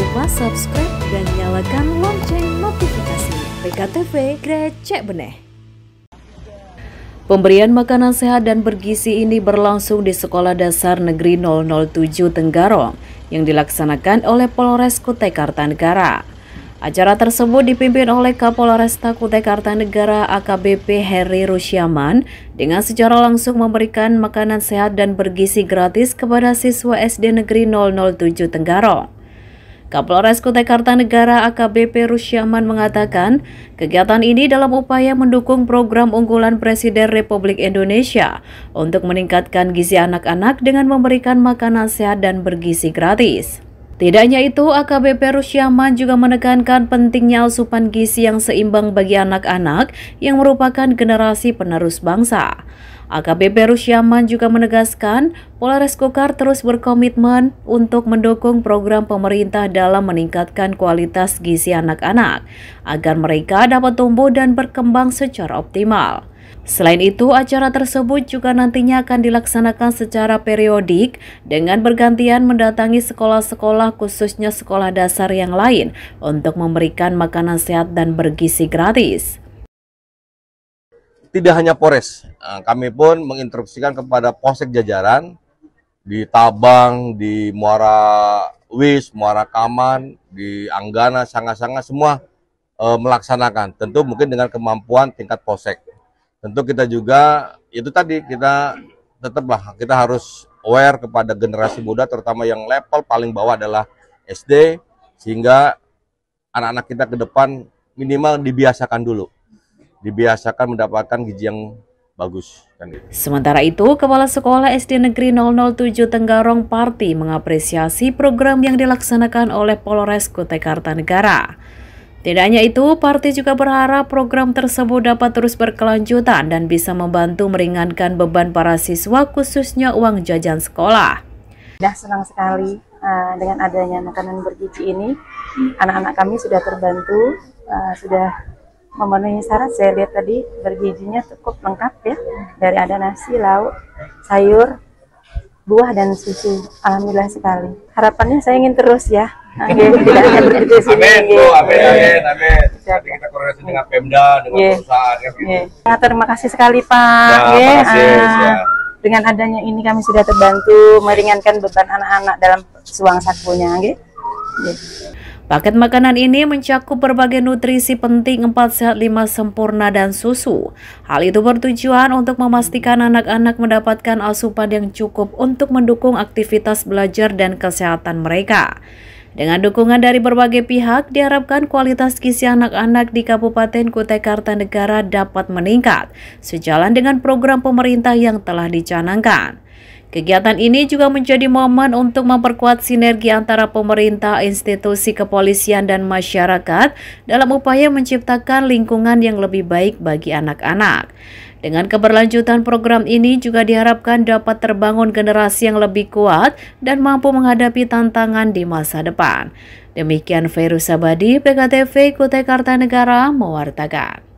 lupa subscribe dan nyalakan lonceng notifikasi. PKTV Grecek Beneh. Pemberian makanan sehat dan bergizi ini berlangsung di Sekolah Dasar Negeri 007 Tenggarong yang dilaksanakan oleh Polres Kutai Kartanegara. Acara tersebut dipimpin oleh Kapolresta Kutai Kartanegara AKBP Heri Rusyaman dengan secara langsung memberikan makanan sehat dan bergizi gratis kepada siswa SD Negeri 007 Tenggarong. Kapolres Kutai Kartanegara AKBP Rusyaman mengatakan, kegiatan ini dalam upaya mendukung program unggulan Presiden Republik Indonesia untuk meningkatkan gizi anak-anak dengan memberikan makanan sehat dan bergizi gratis. Tidak hanya itu, AKBP Rusyaman juga menekankan pentingnya asupan gizi yang seimbang bagi anak-anak yang merupakan generasi penerus bangsa. AKBP Rusyaman juga menegaskan, Polres Kukar terus berkomitmen untuk mendukung program pemerintah dalam meningkatkan kualitas gizi anak-anak, agar mereka dapat tumbuh dan berkembang secara optimal. Selain itu, acara tersebut juga nantinya akan dilaksanakan secara periodik dengan bergantian mendatangi sekolah-sekolah khususnya sekolah dasar yang lain untuk memberikan makanan sehat dan bergizi gratis. Tidak hanya Polres, eh, kami pun menginstruksikan kepada posek Jajaran di Tabang, di Muara Wis, Muara Kaman, di Anggana, sangat-sangat semua eh, melaksanakan. Tentu mungkin dengan kemampuan tingkat posek tentu kita juga itu tadi kita tetaplah kita harus aware kepada generasi muda terutama yang level paling bawah adalah SD sehingga anak-anak kita ke depan minimal dibiasakan dulu dibiasakan mendapatkan gizi yang bagus. Kan gitu. Sementara itu, Kepala Sekolah SD Negeri 007 Tenggarong Parti mengapresiasi program yang dilaksanakan oleh Polres Kutai Kartanegara. Tidak hanya itu, partai juga berharap program tersebut dapat terus berkelanjutan dan bisa membantu meringankan beban para siswa khususnya uang jajan sekolah. Sudah senang sekali uh, dengan adanya makanan bergizi ini. Anak-anak kami sudah terbantu, uh, sudah memenuhi syarat saya lihat tadi bergizinya cukup lengkap ya dari ada nasi lauk sayur buah dan susu alhamdulillah sekali harapannya saya ingin terus ya Amin. Iya, amin, Bu. Amin, iya. amin, amin. Nanti kita ya. koordinasi dengan Pemda, dengan yeah. perusahaan. yeah. Iya. Ya, terima kasih sekali, Pak. Ya, yeah. makasih, ah. Dengan adanya ini kami sudah terbantu meringankan beban anak-anak dalam suang sakunya. Gitu. Yeah. Paket makanan ini mencakup berbagai nutrisi penting 4 sehat 5 sempurna dan susu. Hal itu bertujuan untuk memastikan anak-anak mendapatkan asupan yang cukup untuk mendukung aktivitas belajar dan kesehatan mereka. Dengan dukungan dari berbagai pihak, diharapkan kualitas gizi anak-anak di Kabupaten Kutai Kartanegara dapat meningkat, sejalan dengan program pemerintah yang telah dicanangkan. Kegiatan ini juga menjadi momen untuk memperkuat sinergi antara pemerintah, institusi kepolisian, dan masyarakat dalam upaya menciptakan lingkungan yang lebih baik bagi anak-anak. Dengan keberlanjutan program ini juga diharapkan dapat terbangun generasi yang lebih kuat dan mampu menghadapi tantangan di masa depan. Demikian Feru Sabadi, PKTV Kutai Kartanegara mewartakan.